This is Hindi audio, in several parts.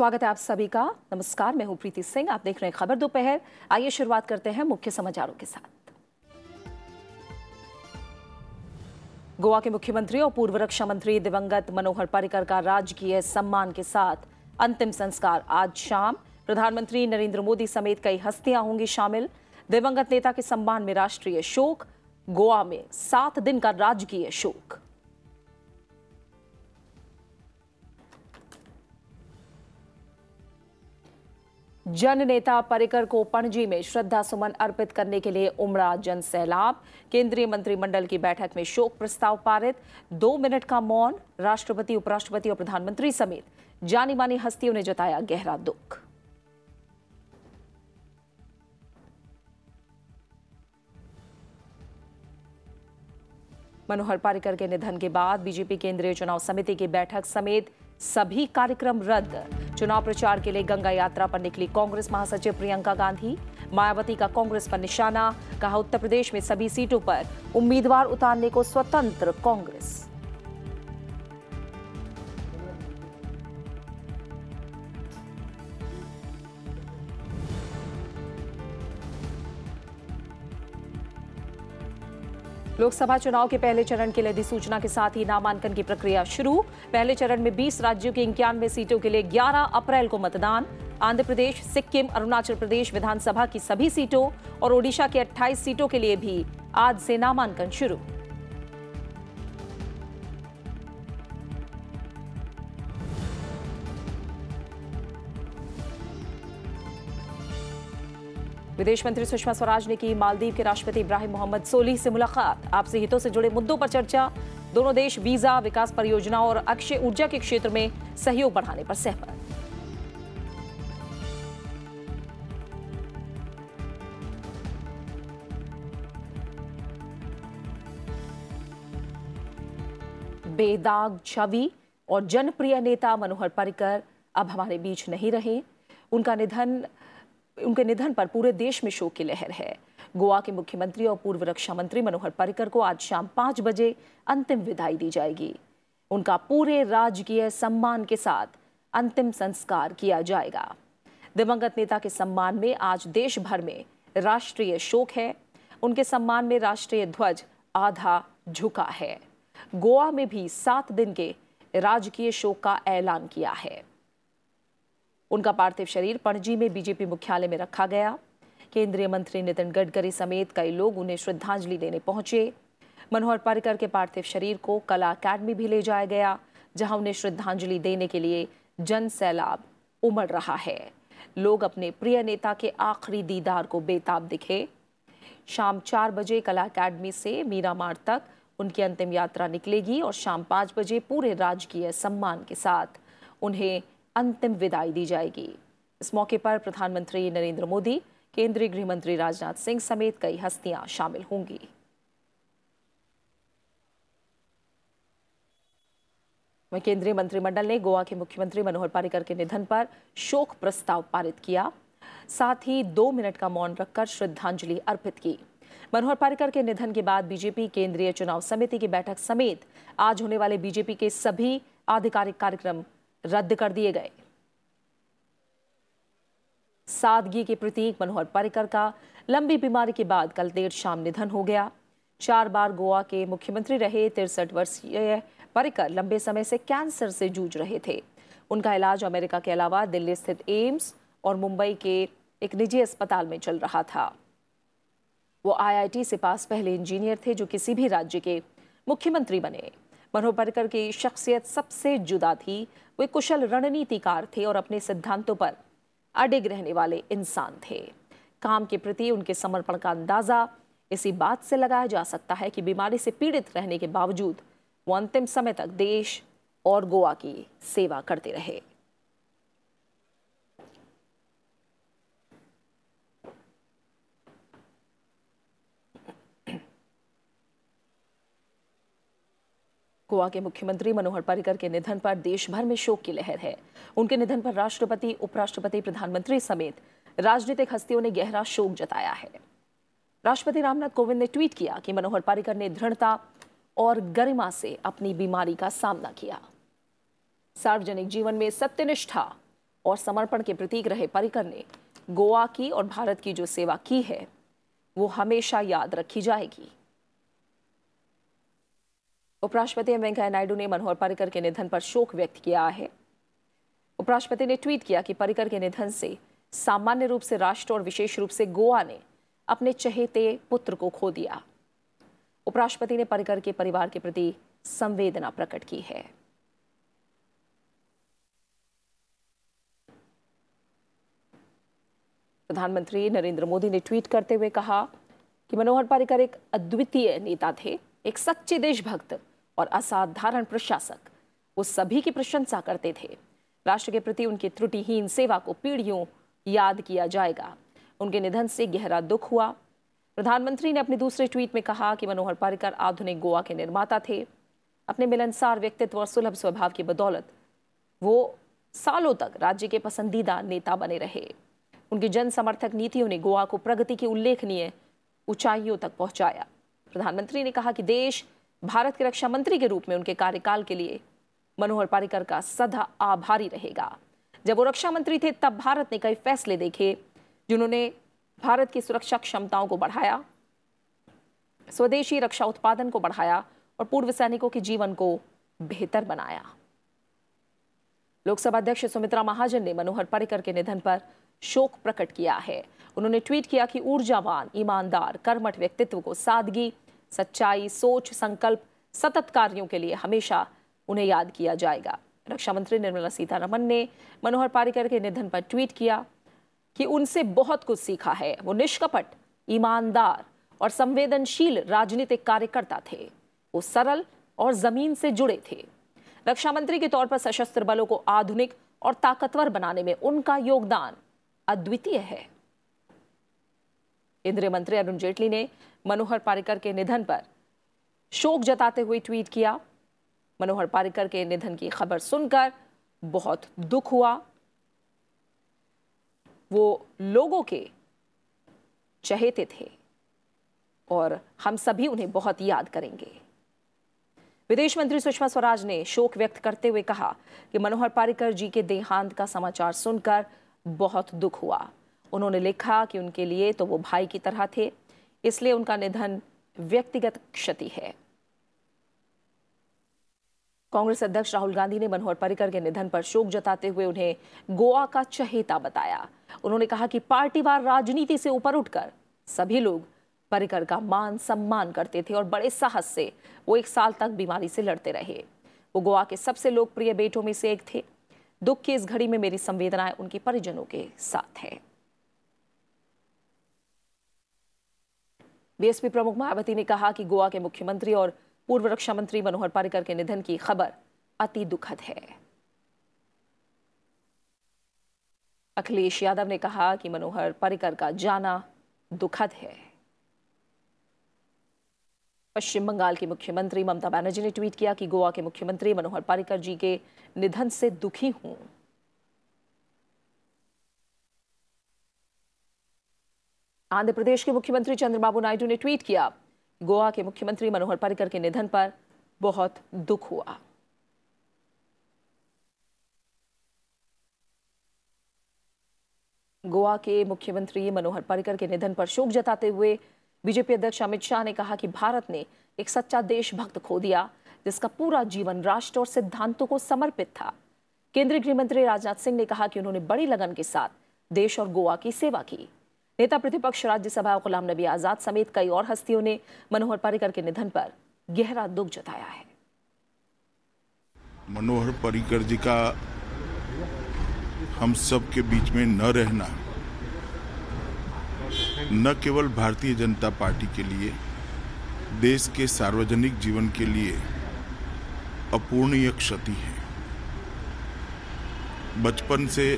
स्वागत है आप सभी का नमस्कार मैं हूं प्रीति सिंह आप देख रहे हैं खबर दोपहर आइए शुरुआत करते हैं मुख्य समाचारों के साथ गोवा के मुख्यमंत्री और पूर्व रक्षा मंत्री दिवंगत मनोहर पर्रिकर का राजकीय सम्मान के साथ अंतिम संस्कार आज शाम प्रधानमंत्री नरेंद्र मोदी समेत कई हस्तियां होंगी शामिल दिवंगत नेता के सम्मान में राष्ट्रीय शोक गोवा में सात दिन का राजकीय शोक जन नेता परिकर को पणजी में श्रद्धा सुमन अर्पित करने के लिए उमड़ा जन सैलाब केंद्रीय मंत्रिमंडल की बैठक में शोक प्रस्ताव पारित दो मिनट का मौन राष्ट्रपति उपराष्ट्रपति और प्रधानमंत्री समेत जानी मानी हस्तियों ने जताया गहरा दुख मनोहर पारिकर के निधन के बाद बीजेपी केंद्रीय चुनाव समिति की बैठक समेत सभी कार्यक्रम रद्द चुनाव प्रचार के लिए गंगा यात्रा पर निकली कांग्रेस महासचिव प्रियंका गांधी मायावती का कांग्रेस पर निशाना कहा उत्तर प्रदेश में सभी सीटों पर उम्मीदवार उतारने को स्वतंत्र कांग्रेस लोकसभा चुनाव के पहले चरण के लिए अधिसूचना के साथ ही नामांकन की प्रक्रिया शुरू पहले चरण में 20 राज्यों की इक्यानवे सीटों के लिए 11 अप्रैल को मतदान आंध्र प्रदेश सिक्किम अरुणाचल प्रदेश विधानसभा की सभी सीटों और ओडिशा की 28 सीटों के लिए भी आज से नामांकन शुरू विदेश मंत्री सुषमा स्वराज ने की मालदीव के राष्ट्रपति इब्राहिम मोहम्मद सोली से मुलाकात आपसी हितों से जुड़े मुद्दों पर चर्चा दोनों देश वीजा विकास परियोजना और अक्षय ऊर्जा के क्षेत्र में सहयोग बढ़ाने पर सहमत बेदाग छवि और जनप्रिय नेता मनोहर पर्रिकर अब हमारे बीच नहीं रहे उनका निधन उनके निधन पर पूरे देश में शोक की लहर है गोवा के मुख्यमंत्री और पूर्व रक्षा मंत्री मनोहर पर्रिकर को आज शाम पाँच बजे अंतिम विदाई दी जाएगी उनका पूरे राजकीय सम्मान के साथ अंतिम संस्कार किया जाएगा दिवंगत नेता के सम्मान में आज देश भर में राष्ट्रीय शोक है उनके सम्मान में राष्ट्रीय ध्वज आधा झुका है गोवा में भी सात दिन के राजकीय शोक का ऐलान किया है उनका पार्थिव शरीर पणजी में बीजेपी मुख्यालय में रखा गया केंद्रीय मंत्री नितिन गडकरी समेत कई लोग उन्हें श्रद्धांजलि देने पहुंचे मनोहर पर्रिकर के पार्थिव शरीर को कला अकेडमी भी ले जाया गया जहां उन्हें श्रद्धांजलि देने के लिए जन सैलाब उमड़ रहा है लोग अपने प्रिय नेता के आखिरी दीदार को बेताब दिखे शाम चार बजे कला अकेडमी से मीरामार तक उनकी अंतिम यात्रा निकलेगी और शाम पाँच बजे पूरे राजकीय सम्मान के साथ उन्हें अंतिम विदाई दी जाएगी इस मौके पर प्रधानमंत्री नरेंद्र मोदी केंद्रीय गृह मंत्री राजनाथ सिंह समेत कई हस्तियां शामिल होंगी वहीं केंद्रीय मंत्रिमंडल ने गोवा के मुख्यमंत्री मनोहर पारिकर के निधन पर शोक प्रस्ताव पारित किया साथ ही दो मिनट का मौन रखकर श्रद्धांजलि अर्पित की मनोहर पारिकर के निधन के बाद बीजेपी केंद्रीय चुनाव समिति की बैठक समेत आज होने वाले बीजेपी के सभी आधिकारिक कार्यक्रम रद्द कर दिए गए सादगी के प्रतीक मनोहर पर्रिकर का लंबी बीमारी के बाद कल देर शाम निधन हो गया चार बार गोवा के मुख्यमंत्री रहे तिरसठ वर्षीय पर्रिकर लंबे समय से कैंसर से जूझ रहे थे उनका इलाज अमेरिका के अलावा दिल्ली स्थित एम्स और मुंबई के एक निजी अस्पताल में चल रहा था वो आईआईटी से पास पहले इंजीनियर थे जो किसी भी राज्य के मुख्यमंत्री बने मनोहर पर्रिकर की शख्सियत सबसे जुदा थी वे कुशल रणनीतिकार थे और अपने सिद्धांतों पर अडिग रहने वाले इंसान थे काम के प्रति उनके समर्पण का अंदाज़ा इसी बात से लगाया जा सकता है कि बीमारी से पीड़ित रहने के बावजूद वो अंतिम समय तक देश और गोवा की सेवा करते रहे गोवा के मुख्यमंत्री मनोहर पर्रिकर के निधन पर देश भर में शोक की लहर है उनके निधन पर राष्ट्रपति उपराष्ट्रपति प्रधानमंत्री समेत राजनीतिक हस्तियों ने गहरा शोक जताया है राष्ट्रपति रामनाथ कोविंद ने ट्वीट किया कि मनोहर पर्रिकर ने दृढ़ता और गरिमा से अपनी बीमारी का सामना किया सार्वजनिक जीवन में सत्यनिष्ठा और समर्पण के प्रतीक रहे पर्रिकर ने गोवा की और भारत की जो सेवा की है वो हमेशा याद रखी जाएगी उपराष्ट्रपति एम वेंकैया नायडू ने मनोहर पर्रिकर के निधन पर शोक व्यक्त किया है उपराष्ट्रपति ने ट्वीट किया कि पर्रिकर के निधन से सामान्य रूप से राष्ट्र और विशेष रूप से गोवा ने अपने चहेते पुत्र को खो दिया उपराष्ट्रपति ने पर्रिकर के परिवार के प्रति संवेदना प्रकट की है प्रधानमंत्री नरेंद्र मोदी ने ट्वीट करते हुए कहा कि मनोहर पर्रिकर एक अद्वितीय नेता थे एक सच्चे देशभक्त और असाधारण प्रशासक वो सभी की प्रशंसा करते थे राष्ट्र के प्रति उनकी त्रुटिहीन सेवा को पीढ़ियों याद किया जाएगा उनके निधन से गहरा दुख हुआ प्रधानमंत्री ने अपने दूसरे ट्वीट में कहा कि मनोहर पर्रिकर आधुनिक गोवा के निर्माता थे अपने मिलनसार व्यक्तित्व और सुलभ स्वभाव की बदौलत वो सालों तक राज्य के पसंदीदा नेता बने रहे उनकी जन समर्थक नीतियों ने गोवा को प्रगति की उल्लेखनीय ऊंचाइयों तक पहुंचाया प्रधानमंत्री ने कहा कि देश भारत के रक्षा मंत्री के रूप में उनके कार्यकाल के लिए मनोहर पारिकर का सदा आभारी रहेगा जब वो रक्षा मंत्री थे तब भारत ने कई फैसले देखे जिन्होंने भारत की सुरक्षा क्षमताओं को बढ़ाया स्वदेशी रक्षा उत्पादन को बढ़ाया और पूर्व सैनिकों के जीवन को बेहतर बनाया लोकसभा अध्यक्ष सुमित्रा महाजन ने मनोहर पर्रिकर के निधन पर शोक प्रकट किया है उन्होंने ट्वीट किया कि ऊर्जावान ईमानदार कर्मठ व्यक्तित्व को सादगी सच्चाई सोच संकल्प सतत कार्यों के लिए हमेशा उन्हें याद किया जाएगा रक्षा मंत्री निर्मला सीतारमन ने मनोहर पारिकर के निधन पर ट्वीट किया कि उनसे बहुत कुछ सीखा है वो निष्कपट ईमानदार और संवेदनशील राजनीतिक कार्यकर्ता थे वो सरल और जमीन से जुड़े थे रक्षा मंत्री के तौर पर सशस्त्र बलों को आधुनिक और ताकतवर बनाने में उनका योगदान अद्वितीय है केंद्रीय मंत्री अरुण जेटली ने मनोहर पारिकर के निधन पर शोक जताते हुए ट्वीट किया मनोहर पारिकर के निधन की खबर सुनकर बहुत दुख हुआ वो लोगों के चहेते थे और हम सभी उन्हें बहुत याद करेंगे विदेश मंत्री सुषमा स्वराज ने शोक व्यक्त करते हुए कहा कि मनोहर पारिकर जी के देहांत का समाचार सुनकर बहुत दुख हुआ उन्होंने लिखा कि उनके लिए तो वो भाई की तरह थे इसलिए उनका निधन व्यक्तिगत क्षति है कांग्रेस अध्यक्ष राहुल गांधी ने मनोहर पर्रिकर के निधन पर शोक जताते हुए उन्हें गोवा का चहेता बताया उन्होंने कहा कि पार्टीवार राजनीति से ऊपर उठकर सभी लोग पर्रिकर का मान सम्मान करते थे और बड़े साहस से वो एक साल तक बीमारी से लड़ते रहे वो गोवा के सबसे लोकप्रिय बेटों में से एक थे दुख की इस घड़ी में मेरी संवेदनाएं उनके परिजनों के साथ हैं बीएसपी प्रमुख मायावती ने कहा कि गोवा के मुख्यमंत्री और पूर्व रक्षा मंत्री मनोहर पारिकर के निधन की खबर अति दुखद है अखिलेश यादव ने कहा कि मनोहर पारिकर का जाना दुखद है पश्चिम बंगाल की मुख्यमंत्री ममता बनर्जी ने ट्वीट किया कि गोवा के मुख्यमंत्री मनोहर पारिकर जी के निधन से दुखी हूं आंध्र प्रदेश के मुख्यमंत्री चंद्रबाबू नायडू ने ट्वीट किया गोवा के मुख्यमंत्री मनोहर पर्रिकर के निधन पर बहुत दुख हुआ गोवा के मुख्यमंत्री मनोहर पर्रिकर के निधन पर शोक जताते हुए बीजेपी अध्यक्ष अमित शाह ने कहा कि भारत ने एक सच्चा देशभक्त खो दिया जिसका पूरा जीवन राष्ट्र और सिद्धांतों को समर्पित था केंद्रीय गृह मंत्री राजनाथ सिंह ने कहा कि उन्होंने बड़ी लगन के साथ देश और गोवा की सेवा की नेता प्रतिपक्ष राज्यसभा गुलाम नबी आज़ाद समेत कई और हस्तियों ने मनोहर पर्रिकर के निधन पर गहरा दुख जताया है मनोहर पर्रिकर जी का हम सब के बीच में न रहना न केवल भारतीय जनता पार्टी के लिए देश के सार्वजनिक जीवन के लिए अपूर्णीय क्षति है बचपन से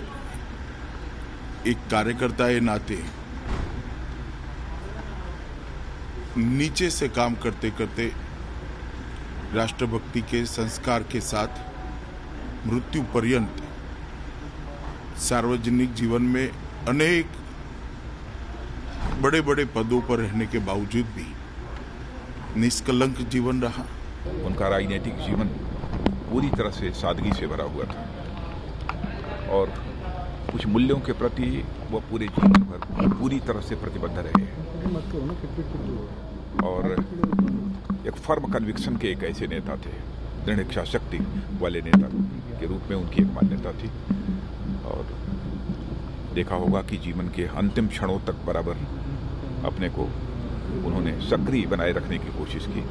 एक कार्यकर्ता के नाते नीचे से काम करते करते राष्ट्रभक्ति के संस्कार के साथ मृत्यु पर्यंत सार्वजनिक जीवन में अनेक बड़े बड़े पदों पर रहने के बावजूद भी निष्कलंक जीवन रहा उनका राजनीतिक जीवन पूरी तरह से सादगी से भरा हुआ था और कुछ मूल्यों के प्रति वो पूरे जीवन भर पूरी तरह से प्रतिबद्ध रहे और एक फर्म कन्विक्शन के एक ऐसे नेता थे दृढ़ इच्छा शक्ति वाले नेता के रूप में उनकी एक मान्यता थी और देखा होगा कि जीवन के अंतिम क्षणों तक बराबर अपने को उन्होंने सक्रिय बनाए रखने की कोशिश की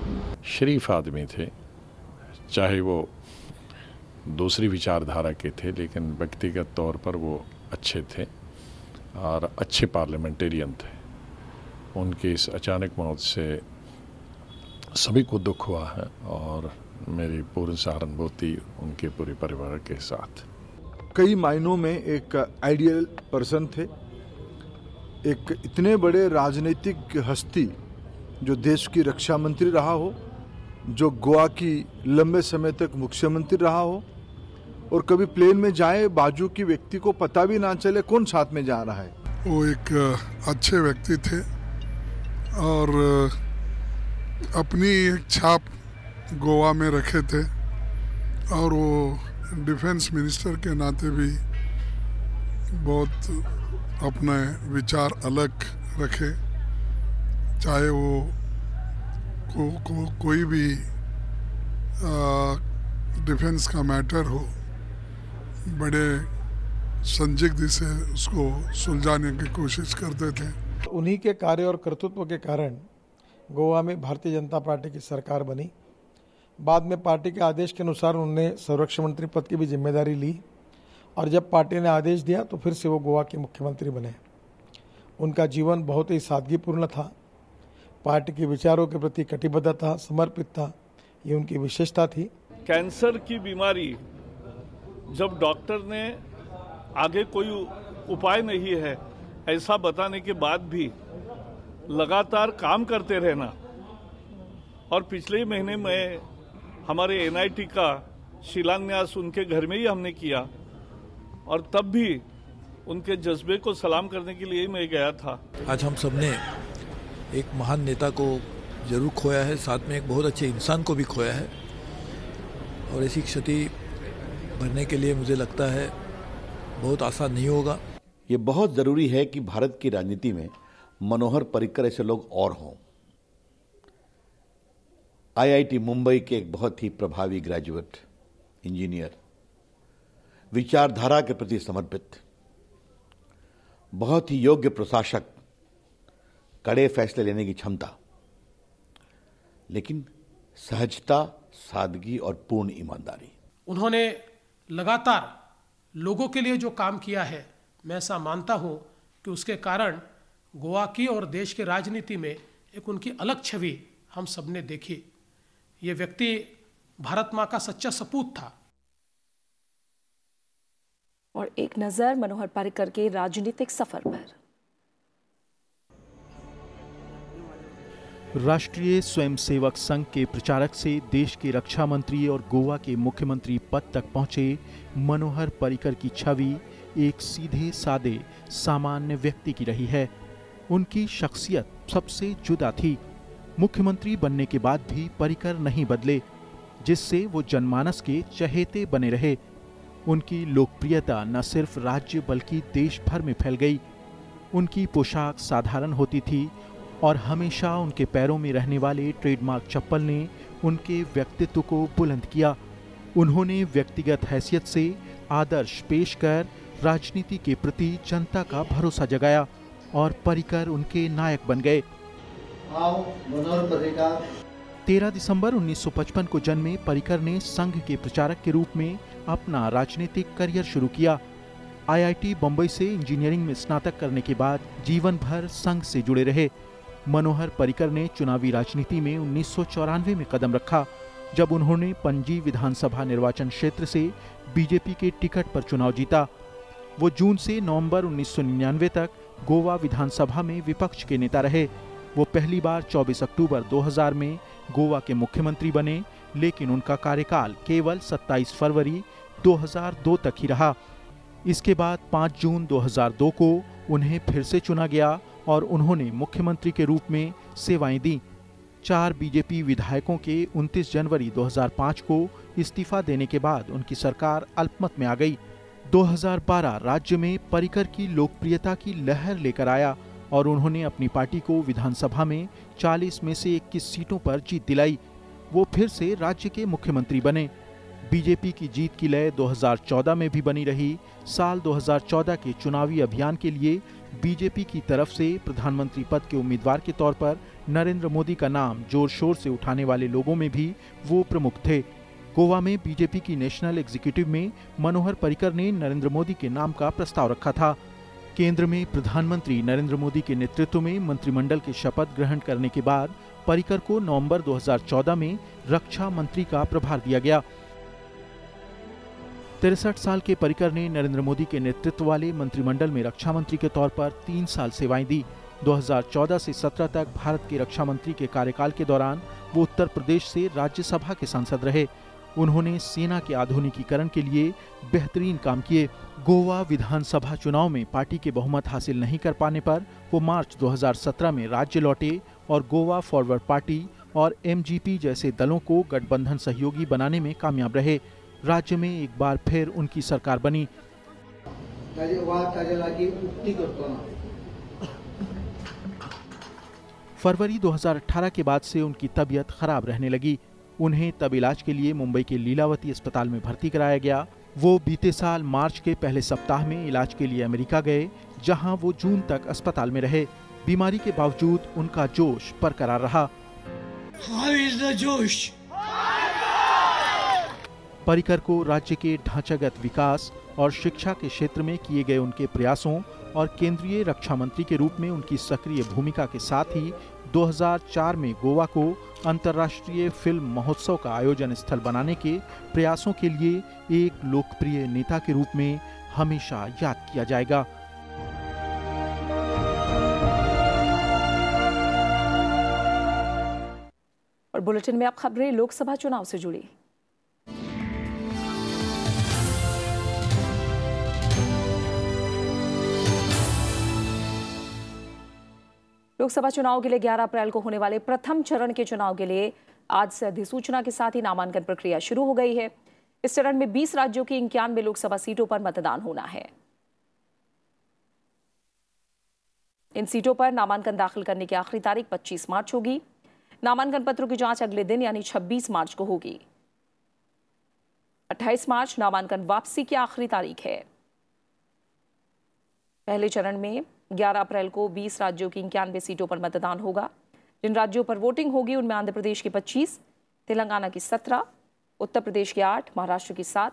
शरीफ आदमी थे चाहे वो दूसरी विचारधारा के थे लेकिन व्यक्तिगत तौर पर वो अच्छे थे और अच्छे पार्लियामेंटेरियन थे उनके इस अचानक मौत से सभी को दुख हुआ है और मेरी पूर्ण सहानुभूति उनके पूरे परिवार के साथ कई मायनों में एक आइडियल पर्सन थे एक इतने बड़े राजनीतिक हस्ती जो देश की रक्षा मंत्री रहा हो जो गोवा की लंबे समय तक मुख्यमंत्री रहा हो और कभी प्लेन में जाए बाजू की व्यक्ति को पता भी ना चले कौन साथ में जा रहा है वो एक अच्छे व्यक्ति थे और अपनी एक छाप गोवा में रखे थे और वो डिफेंस मिनिस्टर के नाते भी बहुत अपने विचार अलग रखे चाहे वो को, को कोई भी डिफेंस का मैटर हो बड़े संदिग्ध से उसको सुलझाने की कोशिश करते थे उन्हीं के कार्य और कर्तृत्व के कारण गोवा में भारतीय जनता पार्टी की सरकार बनी बाद में पार्टी के आदेश के अनुसार उन्होंने संरक्षण मंत्री पद की भी जिम्मेदारी ली और जब पार्टी ने आदेश दिया तो फिर से वो गोवा के मुख्यमंत्री बने उनका जीवन बहुत ही सादगीपूर्ण था पार्टी के विचारों के प्रति कटिबद्धता समर्पित था ये उनकी विशेषता थी कैंसर की बीमारी जब डॉक्टर ने आगे कोई उपाय नहीं है ऐसा बताने के बाद भी लगातार काम करते रहना और पिछले महीने में हमारे एनआईटी का शिलान्यास उनके घर में ही हमने किया और तब भी उनके जज्बे को सलाम करने के लिए ही मैं गया था आज हम सबने एक महान नेता को जरूर खोया है साथ में एक बहुत अच्छे इंसान को भी खोया है और ऐसी क्षति भरने के लिए मुझे लगता है बहुत आसान नहीं होगा ये बहुत ज़रूरी है कि भारत की राजनीति में मनोहर पर्रिकर ऐसे लोग और हों आईआईटी मुंबई के एक बहुत ही प्रभावी ग्रेजुएट इंजीनियर विचारधारा के प्रति समर्पित बहुत ही योग्य प्रशासक कड़े फैसले लेने की क्षमता लेकिन सहजता सादगी और पूर्ण ईमानदारी उन्होंने लगातार लोगों के लिए जो काम किया है मैं ऐसा मानता हूं कि उसके कारण गोवा की और देश की राजनीति में एक उनकी अलग छवि हम सबने देखी ये व्यक्ति भारत माँ का सच्चा सपूत था और एक नज़र मनोहर पारिकर के राजनीतिक सफर पर राष्ट्रीय स्वयंसेवक संघ के प्रचारक से देश के रक्षा मंत्री और गोवा के मुख्यमंत्री पद तक पहुंचे मनोहर पर्रिकर की छवि एक सीधे सादे सामान्य व्यक्ति की रही है उनकी शख्सियत सबसे जुदा थी मुख्यमंत्री बनने के बाद भी पर्रिकर नहीं बदले जिससे वो जनमानस के चहेते बने रहे उनकी लोकप्रियता न सिर्फ राज्य बल्कि देश भर में फैल गई उनकी पोशाक साधारण होती थी और हमेशा उनके पैरों में रहने वाले ट्रेडमार्क चप्पल ने उनके व्यक्तित्व को बुलंद किया उन्होंने व्यक्तिगत हैसियत से आदर्श पेश कर राजनीति के प्रति जनता का भरोसा जगाया और परिकर उनके नायक बन गए तेरह दिसंबर 1955 को जन्मे परिकर ने संघ के प्रचारक के रूप में अपना राजनीतिक करियर शुरू किया आईआईटी बम्बई से इंजीनियरिंग में स्नातक करने के बाद जीवन भर संघ से जुड़े रहे मनोहर परिकर ने चुनावी राजनीति में उन्नीस में कदम रखा जब उन्होंने पंजी विधानसभा निर्वाचन क्षेत्र से बीजेपी के टिकट पर चुनाव जीता वो जून से नवंबर 1999 तक गोवा विधानसभा में विपक्ष के नेता रहे वो पहली बार 24 अक्टूबर 2000 में गोवा के मुख्यमंत्री बने लेकिन उनका कार्यकाल केवल 27 फरवरी 2002 तक ही रहा इसके बाद 5 जून 2002 को उन्हें फिर से चुना गया और उन्होंने मुख्यमंत्री के रूप में सेवाएं दी चार बीजेपी विधायकों के 29 जनवरी 2005 को इस्तीफा देने के बाद उनकी सरकार अल्पमत में आ गई 2012 राज्य में परिकर की लोकप्रियता की लहर लेकर आया और उन्होंने अपनी पार्टी को विधानसभा में 40 में से 21 सीटों पर जीत दिलाई वो फिर से राज्य के मुख्यमंत्री बने बीजेपी की जीत की लय 2014 में भी बनी रही साल 2014 के चुनावी अभियान के लिए बीजेपी की तरफ से प्रधानमंत्री पद के उम्मीदवार के तौर पर नरेंद्र मोदी का नाम जोर शोर से उठाने वाले लोगों में भी वो प्रमुख थे गोवा में बीजेपी की नेशनल एग्जीक्यूटिव में मनोहर परिकर ने नरेंद्र मोदी के नाम का प्रस्ताव रखा था केंद्र में प्रधानमंत्री नरेंद्र मोदी के नेतृत्व में मंत्रिमंडल के शपथ ग्रहण करने के बाद पर्रिकर को नवंबर 2014 में रक्षा मंत्री का प्रभार दिया गया तिरसठ साल के परिकर ने नरेंद्र मोदी के नेतृत्व वाले मंत्रिमंडल में रक्षा मंत्री के तौर पर तीन साल सेवाएं दी 2014 से 17 तक भारत के रक्षा मंत्री के कार्यकाल के दौरान वो उत्तर प्रदेश से राज्यसभा के सांसद रहे उन्होंने सेना के आधुनिकीकरण के लिए बेहतरीन काम किए गोवा विधानसभा चुनाव में पार्टी के बहुमत हासिल नहीं कर पाने पर वो मार्च 2017 में राज्य लौटे और गोवा फॉरवर्ड पार्टी और एमजीपी जैसे दलों को गठबंधन सहयोगी बनाने में कामयाब रहे राज्य में एक बार फिर उनकी सरकार बनी फरवरी 2018 के बाद से उनकी तबीयत खराब रहने लगी उन्हें तब इलाज के लिए मुंबई के लीलावती अस्पताल में भर्ती कराया गया वो बीते साल मार्च के पहले सप्ताह में इलाज के लिए अमेरिका गए जहां वो जून तक अस्पताल में रहे बीमारी के बावजूद उनका जोश बरकरार रहा How is the परिकर को राज्य के ढांचागत विकास और शिक्षा के क्षेत्र में किए गए उनके प्रयासों और केंद्रीय रक्षा मंत्री के रूप में उनकी सक्रिय भूमिका के साथ ही 2004 में गोवा को अंतर्राष्ट्रीय फिल्म महोत्सव का आयोजन स्थल बनाने के प्रयासों के लिए एक लोकप्रिय नेता के रूप में हमेशा याद किया जाएगा और बुलेटिन में आप खबरें लोकसभा चुनाव से जुड़ी लोकसभा चुनाव के लिए 11 अप्रैल को होने वाले प्रथम चरण के चुनाव के लिए आज से अधिसूचना के साथ ही नामांकन प्रक्रिया शुरू हो गई है इस चरण में 20 राज्यों की इक्यानवे लोकसभा सीटों पर मतदान होना है इन सीटों पर नामांकन दाखिल करने की आखिरी तारीख 25 मार्च होगी नामांकन पत्रों की जांच अगले दिन यानी 26 मार्च को होगी 28 मार्च नामांकन वापसी की आखिरी तारीख है पहले चरण में 11 अप्रैल को 20 राज्यों की इक्यानवे सीटों पर मतदान होगा जिन राज्यों पर वोटिंग होगी उनमें आंध्र प्रदेश की 25, तेलंगाना की 17, उत्तर प्रदेश की 8, महाराष्ट्र की 7,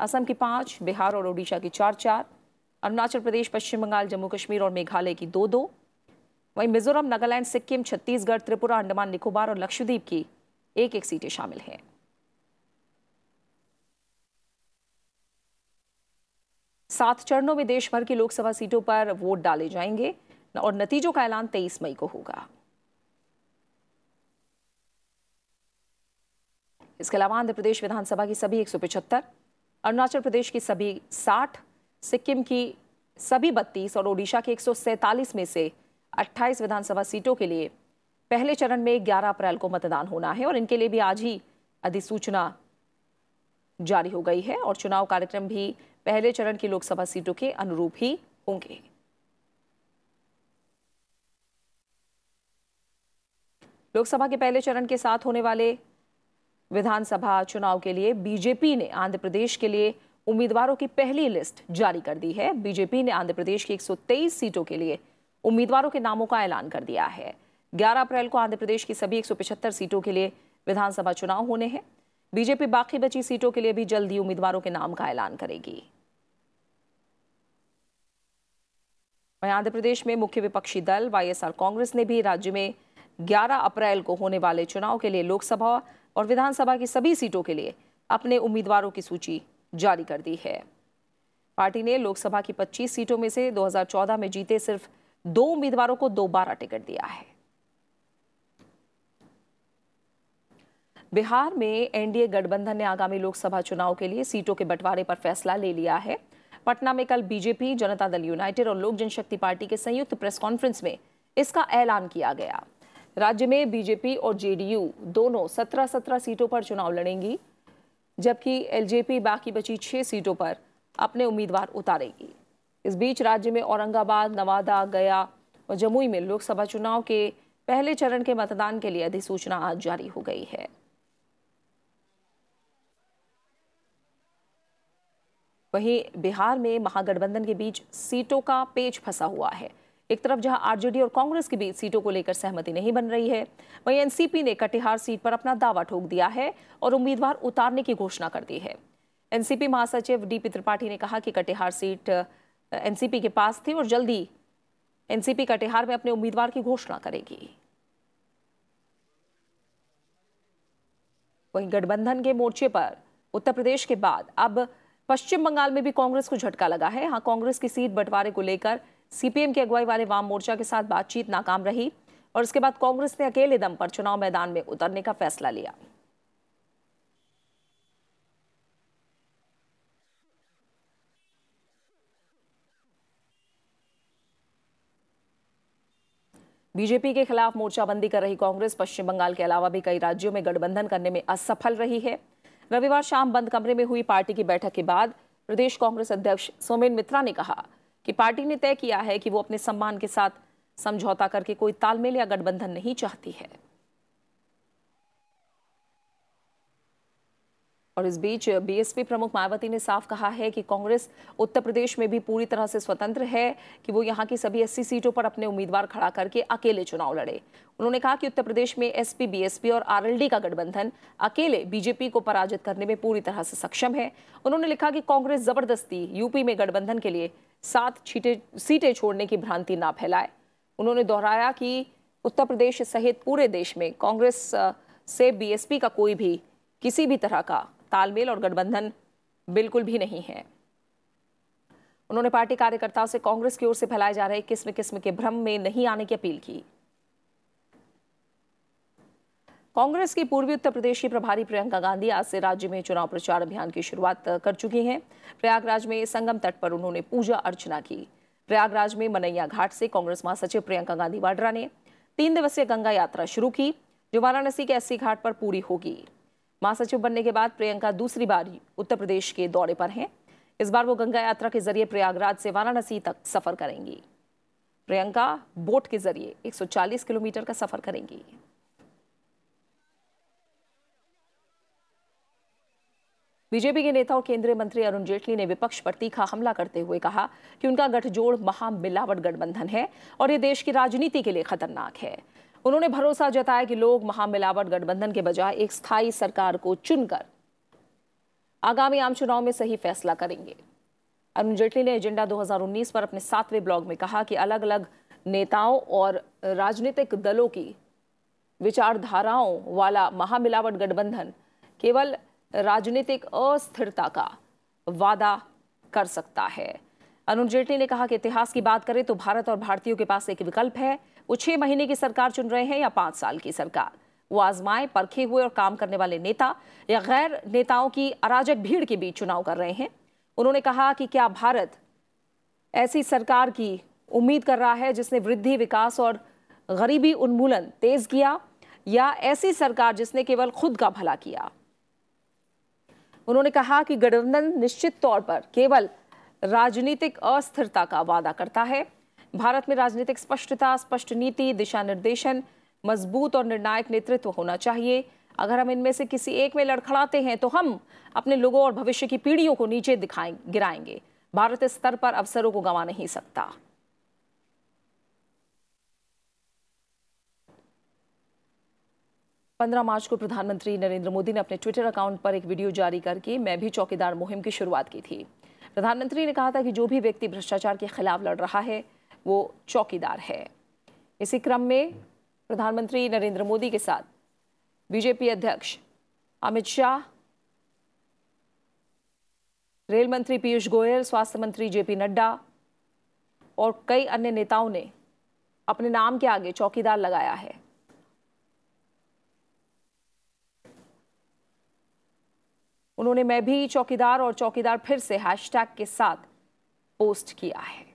असम की 5, बिहार और ओडिशा की 4 चार अरुणाचल प्रदेश पश्चिम बंगाल जम्मू कश्मीर और मेघालय की दो दो वहीं मिजोरम नागालैंड सिक्किम छत्तीसगढ़ त्रिपुरा अंडमान निकोबार और लक्षद्वीप की एक एक सीटें शामिल हैं सात चरणों में देश भर की लोकसभा सीटों पर वोट डाले जाएंगे और नतीजों का ऐलान तेईस मई को होगा इसके अलावा आंध्र प्रदेश विधानसभा की सभी एक अरुणाचल प्रदेश की सभी 60, सिक्किम की सभी 32 और ओडिशा की एक में से 28 विधानसभा सीटों के लिए पहले चरण में 11 अप्रैल को मतदान होना है और इनके लिए भी आज ही अधिसूचना जारी हो गई है और चुनाव कार्यक्रम भी पहले चरण की लोकसभा सीटों के अनुरूप ही होंगे लोकसभा के पहले चरण के साथ होने वाले विधानसभा चुनाव के लिए बीजेपी ने आंध्र प्रदेश के लिए उम्मीदवारों की पहली लिस्ट जारी कर दी है बीजेपी ने आंध्र प्रदेश की 123 सीटों के लिए उम्मीदवारों के नामों का ऐलान कर दिया है 11 अप्रैल को आंध्र प्रदेश की सभी 175 सीटों के लिए विधानसभा चुनाव होने हैं बीजेपी बाकी बची सीटों के लिए भी जल्द ही उम्मीदवारों के नाम का ऐलान करेगी वहीं आंध्र प्रदेश में मुख्य विपक्षी दल वाईएसआर कांग्रेस ने भी राज्य में 11 अप्रैल को होने वाले चुनाव के लिए लोकसभा और विधानसभा की सभी सीटों के लिए अपने उम्मीदवारों की सूची जारी कर दी है पार्टी ने लोकसभा की 25 सीटों में से 2014 में जीते सिर्फ दो उम्मीदवारों को दोबारा टिकट दिया है बिहार में एनडीए गठबंधन ने आगामी लोकसभा चुनाव के लिए सीटों के बंटवारे पर फैसला ले लिया है पटना में कल बीजेपी जनता दल यूनाइटेड और लोक जनशक्ति पार्टी के संयुक्त प्रेस कॉन्फ्रेंस में इसका ऐलान किया गया राज्य में बीजेपी और जेडीयू दोनों सत्रह सत्रह सीटों पर चुनाव लड़ेंगी जबकि एलजेपी बाकी बची छह सीटों पर अपने उम्मीदवार उतारेगी इस बीच राज्य में औरंगाबाद नवादा गया और जमुई में लोकसभा चुनाव के पहले चरण के मतदान के लिए अधिसूचना आज जारी हो गई है वहीं बिहार में महागठबंधन के बीच सीटों का पेच फंसा हुआ है एक तरफ जहां आरजेडी और कांग्रेस के बीच सीटों को लेकर सहमति नहीं बन रही है वहीं एनसीपी ने कटिहार सीट पर अपना दावा ठोक दिया है और उम्मीदवार उतारने की घोषणा कर दी है एनसीपी महासचिव डीपी त्रिपाठी ने कहा कि कटिहार सीट एनसीपी के पास थी और जल्दी एनसीपी कटिहार में अपने उम्मीदवार की घोषणा करेगी वहीं गठबंधन के मोर्चे पर उत्तर प्रदेश के बाद अब पश्चिम बंगाल में भी कांग्रेस को झटका लगा है हाँ कांग्रेस की सीट बंटवारे को लेकर सीपीएम की अगुवाई वाले वाम मोर्चा के साथ बातचीत नाकाम रही और इसके बाद कांग्रेस ने अकेले दम पर चुनाव मैदान में उतरने का फैसला लिया बीजेपी के खिलाफ मोर्चाबंदी कर रही कांग्रेस पश्चिम बंगाल के अलावा भी कई राज्यों में गठबंधन करने में असफल रही है रविवार शाम बंद कमरे में हुई पार्टी की बैठक के बाद प्रदेश कांग्रेस अध्यक्ष सोमेन मित्रा ने कहा कि पार्टी ने तय किया है कि वो अपने सम्मान के साथ समझौता करके कोई तालमेल या गठबंधन नहीं चाहती है और इस बीच बीएसपी प्रमुख मायावती ने साफ कहा है कि कांग्रेस उत्तर प्रदेश में भी पूरी तरह से स्वतंत्र है कि वो यहाँ की सभी एससी सीटों पर अपने उम्मीदवार खड़ा करके अकेले चुनाव लड़े उन्होंने कहा कि उत्तर प्रदेश में एसपी बीएसपी और आरएलडी का गठबंधन अकेले बीजेपी को पराजित करने में पूरी तरह से सक्षम है उन्होंने लिखा कि कांग्रेस जबरदस्ती यूपी में गठबंधन के लिए सात सीटें छोड़ने की भ्रांति ना फैलाए उन्होंने दोहराया कि उत्तर प्रदेश सहित पूरे देश में कांग्रेस से बीएसपी का कोई भी किसी भी तरह का तालमेल और गठबंधन बिल्कुल भी नहीं है उन्होंने पार्टी कार्यकर्ताओं से कांग्रेस की ओर से फैलाए जा रहे किस्म किस्म के भ्रम में नहीं आने की अपील की कांग्रेस की पूर्वी उत्तर प्रदेश की प्रभारी प्रियंका गांधी आज से राज्य में चुनाव प्रचार अभियान की शुरुआत कर चुकी हैं प्रयागराज में संगम तट पर उन्होंने पूजा अर्चना की प्रयागराज में मनैया घाट से कांग्रेस महासचिव प्रियंका गांधी वाड्रा ने तीन दिवसीय गंगा यात्रा शुरू की जो वाराणसी के अस्सी घाट पर पूरी होगी महासचिव बनने के बाद प्रियंका दूसरी बार उत्तर प्रदेश के दौरे पर हैं इस बार वो गंगा यात्रा के जरिए प्रयागराज से वाराणसी तक सफर करेंगी प्रियंका बोट के जरिए 140 किलोमीटर का सफर करेंगी बीजेपी के नेता और केंद्रीय मंत्री अरुण जेटली ने विपक्ष पर तीखा हमला करते हुए कहा कि उनका गठजोड़ महामिलावट गठबंधन है और ये देश की राजनीति के लिए खतरनाक है उन्होंने भरोसा जताया कि लोग महामिलावट गठबंधन के बजाय एक स्थायी सरकार को चुनकर आगामी आम चुनाव में सही फैसला करेंगे अरुण जेटली ने एजेंडा 2019 पर अपने सातवें ब्लॉग में कहा कि अलग अलग नेताओं और राजनीतिक दलों की विचारधाराओं वाला महामिलावट गठबंधन केवल राजनीतिक अस्थिरता का वादा कर सकता है अरुण जेटली ने कहा कि इतिहास की बात करें तो भारत और भारतीयों के पास एक विकल्प है वो छह महीने की सरकार चुन रहे हैं या पांच साल की सरकार वो आजमाए परखे हुए और काम करने वाले नेता या गैर नेताओं की अराजक भीड़ के बीच चुनाव कर रहे हैं उन्होंने कहा कि क्या भारत ऐसी सरकार की उम्मीद कर रहा है जिसने वृद्धि विकास और गरीबी उन्मूलन तेज किया या ऐसी सरकार जिसने केवल खुद का भला किया उन्होंने कहा कि गठबंधन निश्चित तौर पर केवल राजनीतिक अस्थिरता का वादा करता है भारत में राजनीतिक स्पष्टता स्पष्ट नीति दिशा निर्देशन मजबूत और निर्णायक नेतृत्व होना चाहिए अगर हम इनमें से किसी एक में लड़खड़ाते हैं तो हम अपने लोगों और भविष्य की पीढ़ियों को नीचे दिखाएंगे गिराएंगे भारत इस स्तर पर अवसरों को गंवा नहीं सकता पंद्रह मार्च को प्रधानमंत्री नरेंद्र मोदी ने अपने ट्विटर अकाउंट पर एक वीडियो जारी करके मैं भी चौकीदार मुहिम की शुरुआत की थी प्रधानमंत्री ने कहा था कि जो भी व्यक्ति भ्रष्टाचार के खिलाफ लड़ रहा है वो चौकीदार है इसी क्रम में प्रधानमंत्री नरेंद्र मोदी के साथ बीजेपी अध्यक्ष अमित शाह रेल मंत्री पीयूष गोयल स्वास्थ्य मंत्री जेपी नड्डा और कई अन्य नेताओं ने अपने नाम के आगे चौकीदार लगाया है उन्होंने मैं भी चौकीदार और चौकीदार फिर से हैशटैग के साथ पोस्ट किया है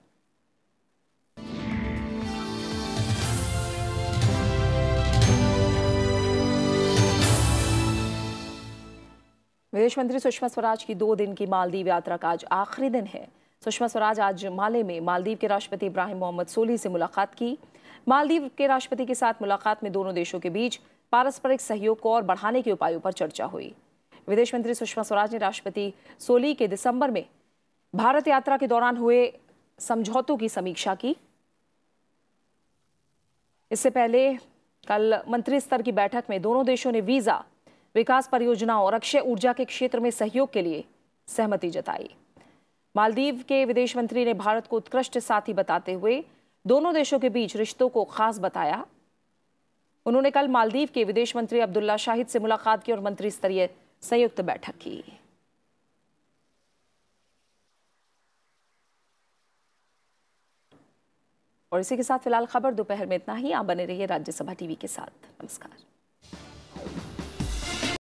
विदेश मंत्री सुषमा स्वराज की दो दिन की मालदीव यात्रा का आज आखिरी दिन है सुषमा स्वराज आज माले में मालदीव के राष्ट्रपति इब्राहिम मोहम्मद सोली से मुलाकात की मालदीव के राष्ट्रपति के साथ मुलाकात में दोनों देशों के बीच पारस्परिक सहयोग को और बढ़ाने के उपायों पर चर्चा हुई विदेश मंत्री सुषमा स्वराज ने राष्ट्रपति सोली के दिसंबर में भारत यात्रा के दौरान हुए समझौतों की समीक्षा की इससे पहले कल मंत्री स्तर की बैठक में दोनों देशों ने वीजा विकास परियोजनाओं और अक्षय ऊर्जा के क्षेत्र में सहयोग के लिए सहमति जताई मालदीव के विदेश मंत्री ने भारत को उत्कृष्ट साथी बताते हुए दोनों देशों के बीच रिश्तों को खास बताया उन्होंने कल मालदीव के विदेश मंत्री अब्दुल्ला शाहिद से मुलाकात की और मंत्री स्तरीय संयुक्त बैठक की और इसी के साथ फिलहाल खबर दोपहर में इतना ही आप बने रहिए राज्यसभा टीवी के साथ नमस्कार